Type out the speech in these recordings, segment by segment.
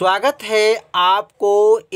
स्वागत है आपको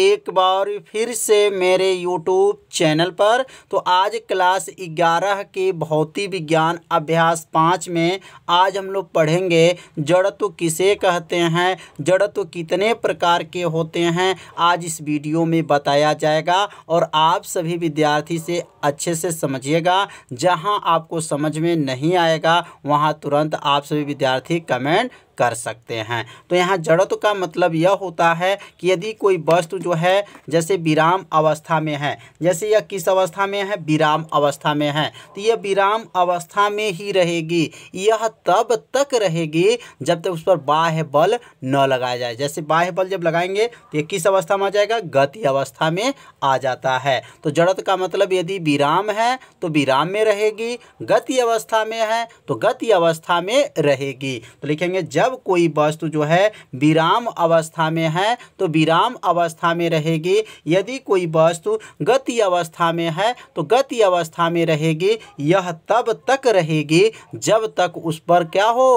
एक बार फिर से मेरे यूट्यूब चैनल पर तो आज क्लास ग्यारह के भौतिक विज्ञान अभ्यास पाँच में आज हम लोग पढ़ेंगे जड़त्व तो किसे कहते हैं जड़त्व तो कितने प्रकार के होते हैं आज इस वीडियो में बताया जाएगा और आप सभी विद्यार्थी से अच्छे से समझिएगा जहां आपको समझ में नहीं आएगा वहां तुरंत आप सभी विद्यार्थी कमेंट कर सकते हैं तो यहाँ जड़त्व का मतलब यह होता है कि यदि कोई वस्तु जो है जैसे विराम अवस्था में है जैसे यह किस अवस्था में है विराम अवस्था में है तो यह विराम अवस्था में ही रहेगी यह तब तक रहेगी जब तक उस पर बाह्य बल न लगाया जाए जैसे बाह्य बल जब लगाएंगे तो यह किस अवस्था में आ जाएगा गति अवस्था में आ जाता है तो जड़त का मतलब यदि विराम है तो विराम में रहेगी गति अवस्था में है तो गति अवस्था में रहेगी तो लिखेंगे जब जब कोई वस्तु जो है विराम अवस्था में है तो विराम अवस्था में रहेगी यदि कोई वस्तु गति अवस्था में है तो गति अवस्था में रहेगी यह तब तक रहेगी जब तक उस पर क्या हो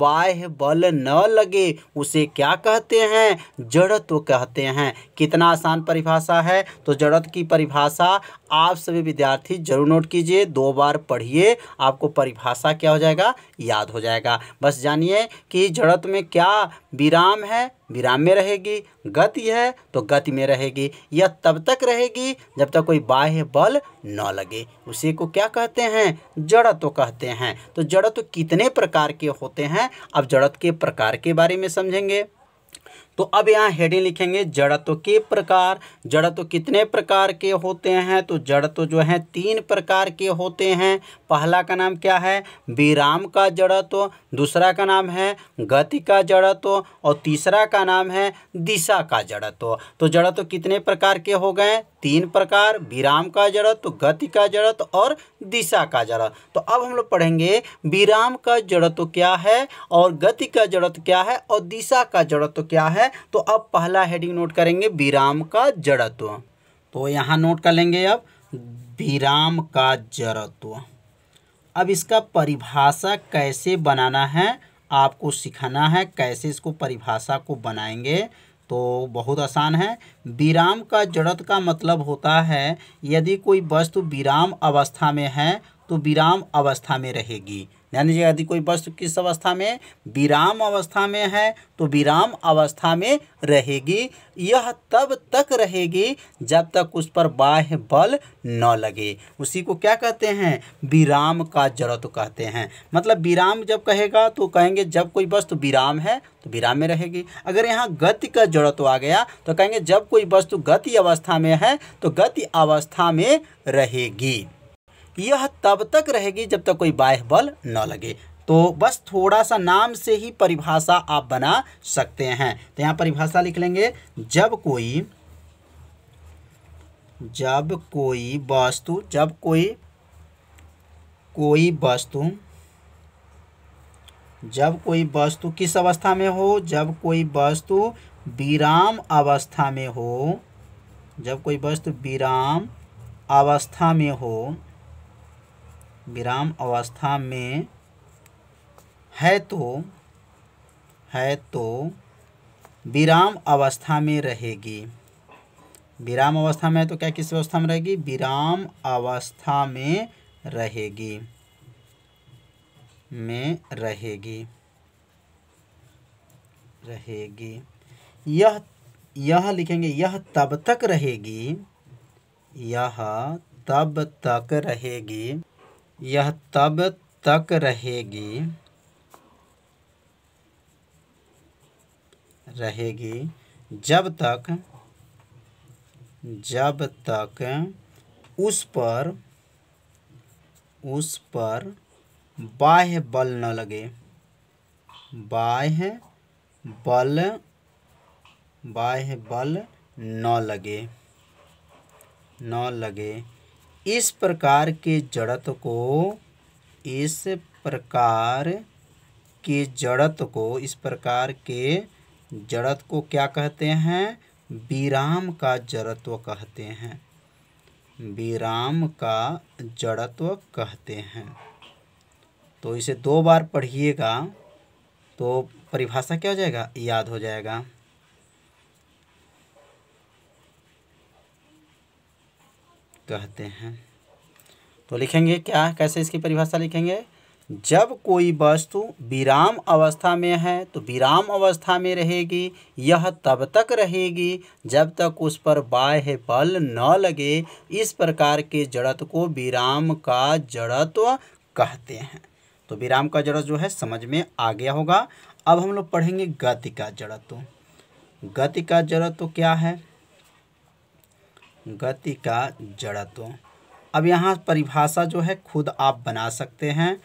बाह्य बल न लगे उसे क्या कहते हैं जड़त्व कहते हैं कितना आसान परिभाषा है तो जड़त की परिभाषा आप सभी विद्यार्थी जरूर नोट कीजिए दो बार पढ़िए आपको परिभाषा क्या हो जाएगा याद हो जाएगा बस जानिए कि जड़त में क्या विराम है विराम में रहेगी गति है तो गति में रहेगी यह तब तक रहेगी जब तक कोई बाह्य बल न लगे उसी को क्या कहते हैं जड़त्व कहते हैं तो जड़त्व कितने प्रकार के होते हैं अब जड़त के प्रकार के बारे में समझेंगे तो अब यहाँ हेडिंग लिखेंगे जड़त्व तो के प्रकार जड़त्व तो कितने प्रकार के होते हैं तो जड़त्व तो जो है तीन प्रकार के होते हैं पहला का नाम क्या है विराम का जड़त्व दूसरा का नाम है गति का जड़त्व और तीसरा का नाम है दिशा का जड़त्व तो जड़त्व कितने प्रकार के हो गए तीन प्रकार विराम का जड़त्व गति का जड़त्व और दिशा का जड़त्व तो अब हम लोग पढ़ेंगे विराम का जड़त्व क्या है और गति का जड़त्व क्या है और दिशा का जड़त्व क्या है तो अब पहला हेडिंग नोट करेंगे विराम का जड़त्व तो यहाँ नोट कर लेंगे अब विराम का जड़त्व अब इसका परिभाषा कैसे बनाना है आपको सिखाना है कैसे इसको परिभाषा को बनाएंगे तो बहुत आसान है विराम का जड़त का मतलब होता है यदि कोई वस्तु विराम अवस्था में है तो विराम अवस्था में रहेगी ध्यान दीजिए यदि कोई वस्तु किस अवस्था में विराम अवस्था में है तो विराम अवस्था में रहेगी यह तब तक रहेगी जब तक उस पर बाह्य बल न लगे उसी को क्या कहते हैं विराम का जड़त्व कहते हैं मतलब विराम जब कहेगा तो कहेंगे जब कोई वस्तु विराम है तो विराम में रहेगी अगर यहाँ गति का जड़त्व आ गया तो कहेंगे जब कोई वस्तु गति अवस्था में है तो गति अवस्था में रहेगी यह तब तक रहेगी जब तक कोई बाह्य बल न लगे तो बस थोड़ा सा नाम से ही परिभाषा आप बना सकते हैं तो यहाँ परिभाषा लिख लेंगे जब कोई जब कोई वस्तु जब कोई कोई वस्तु जब कोई वस्तु किस अवस्था में हो जब कोई वस्तु विराम अवस्था में हो जब कोई वस्तु विराम अवस्था में हो विराम अवस्था में है तो है तो विराम अवस्था में रहेगी विराम अवस्था में है तो क्या किस अवस्था में रहेगी विराम अवस्था में रहेगी में रहेगी रहेगी यह यह लिखेंगे यह तब तक रहेगी यह तब तक रहेगी यह तब तक रहेगी रहेगी जब तक जब तक उस पर उस पर बाह्य बल न लगे बाह्य बल बाह्य बल न लगे न लगे इस प्रकार के जड़त को इस प्रकार के जड़त को इस प्रकार के जड़त को क्या कहते हैं विराम का जड़त्व कहते हैं विराम का जड़त्व कहते हैं तो इसे दो बार पढ़िएगा तो परिभाषा क्या हो जाएगा याद हो जाएगा कहते हैं तो लिखेंगे क्या कैसे इसकी परिभाषा लिखेंगे जब कोई वस्तु विराम अवस्था में है तो विराम अवस्था में रहेगी यह तब तक रहेगी जब तक उस पर बाह्य बल न लगे इस प्रकार के जड़त को विराम का जड़त्व कहते हैं तो विराम का जड़त जो है समझ में आ गया होगा अब हम लोग पढ़ेंगे गति का जड़त्व गति का जड़त्व क्या है गति का जड़त्व तो। अब यहाँ परिभाषा जो है खुद आप बना सकते हैं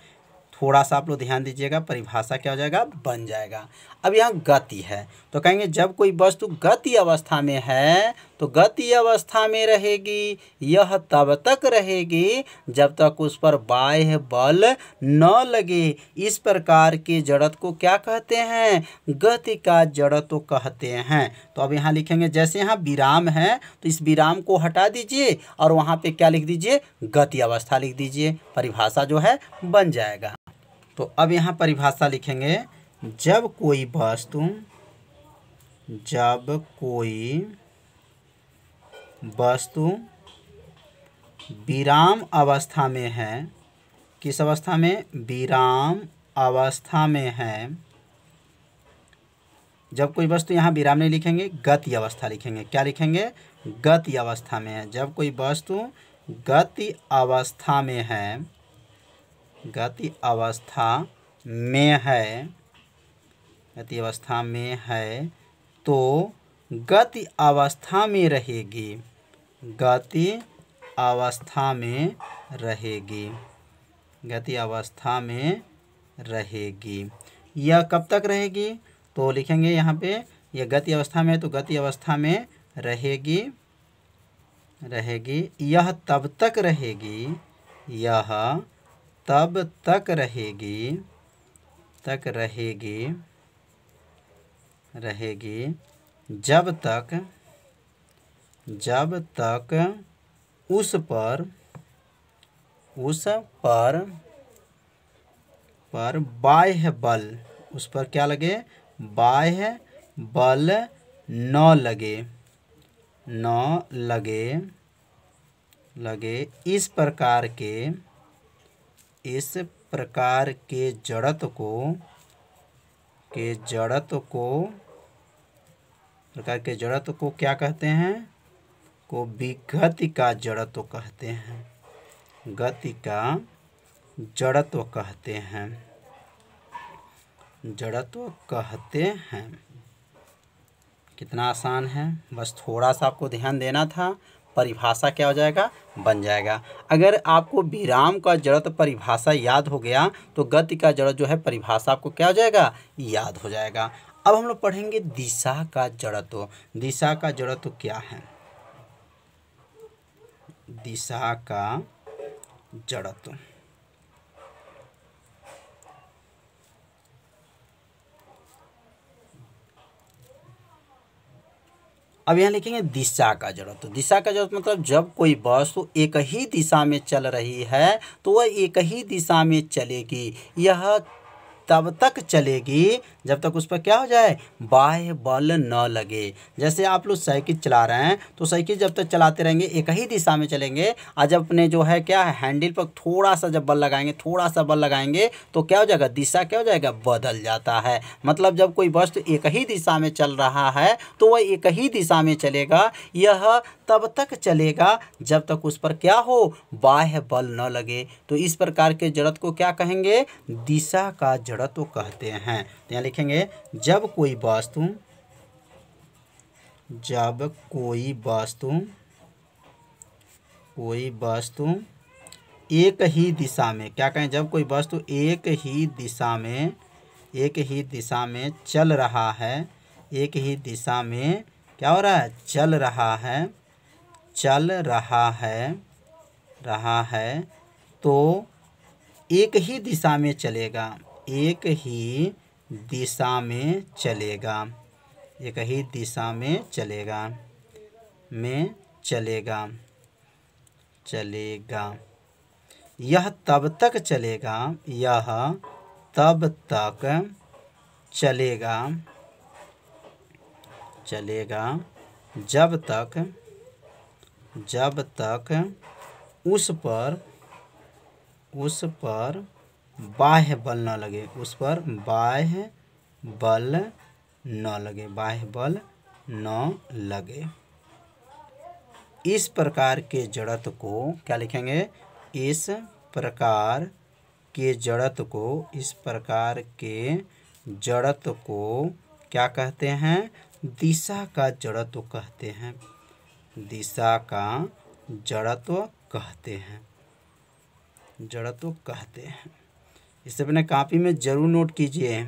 थोड़ा सा आप लोग ध्यान दीजिएगा परिभाषा क्या हो जाएगा बन जाएगा अब यहाँ गति है तो कहेंगे जब कोई वस्तु गति अवस्था में है तो गति अवस्था में रहेगी यह तब तक रहेगी जब तक उस पर बाह्य बल न लगे इस प्रकार के जड़त को क्या कहते हैं गति का जड़त कहते हैं तो अब यहाँ लिखेंगे जैसे यहाँ विराम है तो इस विराम को हटा दीजिए और वहाँ पे क्या लिख दीजिए गति अवस्था लिख दीजिए परिभाषा जो है बन जाएगा तो अब यहाँ परिभाषा लिखेंगे जब कोई वस्तु जब कोई वस्तु विराम अवस्था में है किस अवस्था में विराम अवस्था में है जब कोई वस्तु यहाँ विराम नहीं लिखेंगे गति अवस्था लिखेंगे क्या लिखेंगे गति अवस्था में है जब कोई वस्तु गति अवस्था में है गति अवस्था में है गति अवस्था में है तो गति अवस्था में रहेगी गति अवस्था में रहेगी गति अवस्था में रहेगी यह कब तक रहेगी तो लिखेंगे यहाँ पे यह गति अवस्था में तो गति अवस्था में रहेगी रहेगी यह तब तक रहेगी यह तब तक रहेगी तक रहेगी रहेगी जब तक जब तक उस पर उस पर पर बाह्य बल उस पर क्या लगे बाह्य बल न लगे न लगे लगे इस प्रकार के इस प्रकार के जड़त को के जड़त को प्रकार के जड़त्व को क्या कहते हैं को विगति का जड़त्व कहते हैं गति का जड़त्व कहते हैं जड़त्व कहते हैं कितना आसान है बस थोड़ा सा आपको ध्यान देना था परिभाषा क्या हो जाएगा बन जाएगा अगर आपको विराम का जड़त परिभाषा याद हो गया तो गति का जड़त जो है परिभाषा आपको क्या हो जाएगा याद हो जाएगा अब हम लोग पढ़ेंगे दिशा का जड़त्व दिशा का जड़त्व क्या है दिशा का जड़त्व अब यहाँ लिखेंगे दिशा का जड़त्व तो दिशा का जड़त्व मतलब जब कोई वस्तु तो एक ही दिशा में चल रही है तो वह एक ही दिशा में चलेगी यह तब तक चलेगी जब तक उस पर क्या हो जाए बाह्य बल न लगे जैसे आप लोग साइकिल चला रहे हैं तो साइकिल जब तक चलाते रहेंगे एक ही दिशा में चलेंगे और जब अपने जो है क्या है हैंडल पर थोड़ा सा जब बल लगाएंगे थोड़ा सा बल लगाएंगे तो क्या हो जाएगा दिशा क्या हो जाएगा बदल जाता है मतलब जब कोई वस्तु एक ही दिशा में चल रहा है तो वह एक ही दिशा में चलेगा यह तब तक चलेगा जब तक उस पर क्या हो बाह्य बल न लगे तो इस प्रकार के जड़त को क्या कहेंगे दिशा का जड़त्व तो कहते हैं तो यहाँ लिखेंगे जब कोई वास्तु जब कोई वास्तु कोई वस्तु एक ही दिशा में क्या कहें जब कोई वस्तु एक ही दिशा में एक ही दिशा में चल रहा है एक ही दिशा में क्या हो रहा है चल रहा है चल रहा है रहा है तो एक ही दिशा में चलेगा एक ही दिशा में चलेगा एक ही दिशा में चलेगा में चलेगा चलेगा यह तब तक चलेगा यह तब तक चलेगा चलेगा जब तक जब तक उस पर उस पर बाह्य बल न लगे उस पर बाह्य बल न लगे बाह्य बल न लगे इस प्रकार के जड़त को क्या लिखेंगे इस प्रकार के जड़त को इस प्रकार के जड़त को क्या कहते हैं दिशा का जड़त्व कहते हैं दिशा का जड़त्व कहते हैं जड़त्व कहते हैं इसे अपने कापी में ज़रूर नोट कीजिए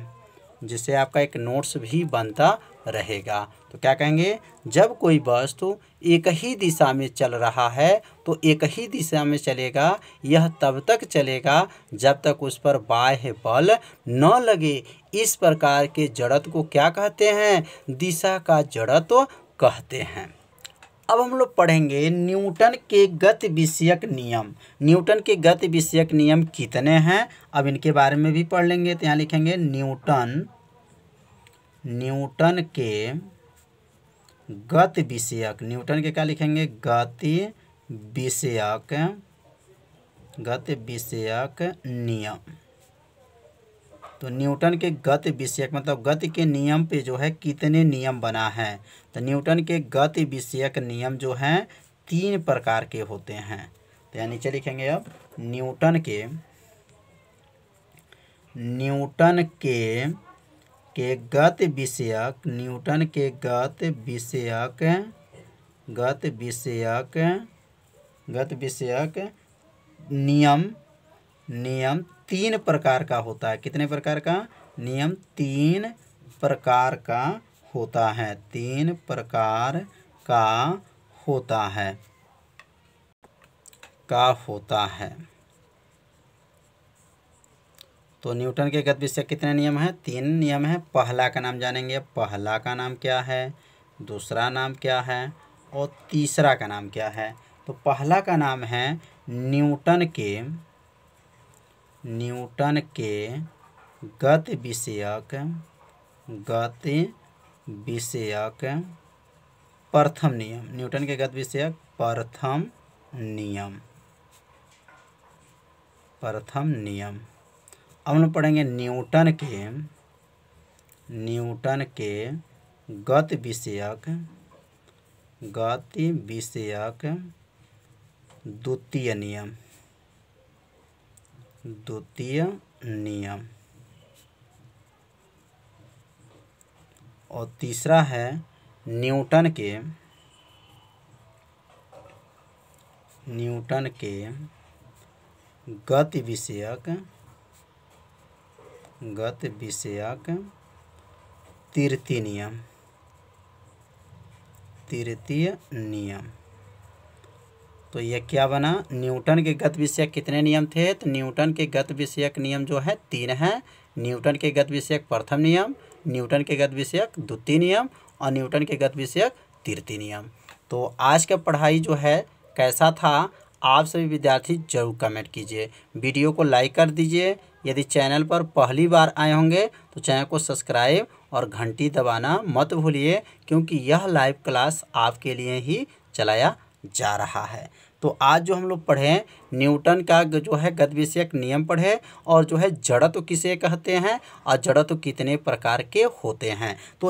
जिससे आपका एक नोट्स भी बनता रहेगा तो क्या कहेंगे जब कोई वस्तु एक ही दिशा में चल रहा है तो एक ही दिशा में चलेगा यह तब तक चलेगा जब तक उस पर बाह्य बल न लगे इस प्रकार के जड़त को क्या कहते हैं दिशा का जड़त्व कहते हैं अब हम लोग पढ़ेंगे न्यूटन के गति विषयक नियम न्यूटन के गति विषयक नियम कितने हैं अब इनके बारे में भी पढ़ लेंगे तो यहाँ लिखेंगे न्यूटन न्यूटन के गति विषयक न्यूटन के क्या लिखेंगे गति विषयक गति विषयक नियम तो न्यूटन के गति विषयक मतलब गति के नियम पे जो है कितने नियम बना है तो न्यूटन के गति विषयक नियम जो हैं तीन प्रकार के होते हैं तो या नीचे लिखेंगे अब न्यूटन के न्यूटन के के गत विषयक न्यूटन के गत विषयक गत विषयक गत विषयक नियम नियम तीन प्रकार का होता है कितने प्रकार का नियम तीन प्रकार का होता है तीन प्रकार का होता है का होता है तो न्यूटन के गत विषय कितने नियम हैं तीन नियम हैं पहला का नाम जानेंगे पहला का नाम क्या है दूसरा नाम क्या है और तीसरा का नाम क्या है तो पहला का नाम है न्यूटन के न्यूटन के गति विषयक गति विषयक प्रथम नियम न्यूटन के गति विषयक प्रथम नियम प्रथम नियम अब हम पढ़ेंगे न्यूटन के न्यूटन के गति विषयक गति विषयक द्वितीय नियम द्वितीय नियम और तीसरा है न्यूटन के न्यूटन के गति विषयक गति विषयक तृतीय नियम तृतीय नियम तो ये क्या बना न्यूटन के गत विषयक कितने नियम थे तो न्यूटन के गत विषयक नियम जो है तीन हैं न्यूटन के गत विषयक प्रथम नियम न्यूटन के गत विषयक द्वितीय नियम और न्यूटन के गत विषयक तृतीय नियम तो आज का पढ़ाई जो है कैसा था आप सभी विद्यार्थी जरूर कमेंट कीजिए वीडियो को लाइक कर दीजिए यदि चैनल पर पहली बार आए होंगे तो चैनल को सब्सक्राइब और घंटी दबाना मत भूलिए क्योंकि यह लाइव क्लास आपके लिए ही चलाया जा रहा है तो आज जो हम लोग पढ़े न्यूटन का जो है गत विषयक नियम पढ़े और जो है जड़त्व किसे कहते हैं और जड़त्व कितने प्रकार के होते हैं तो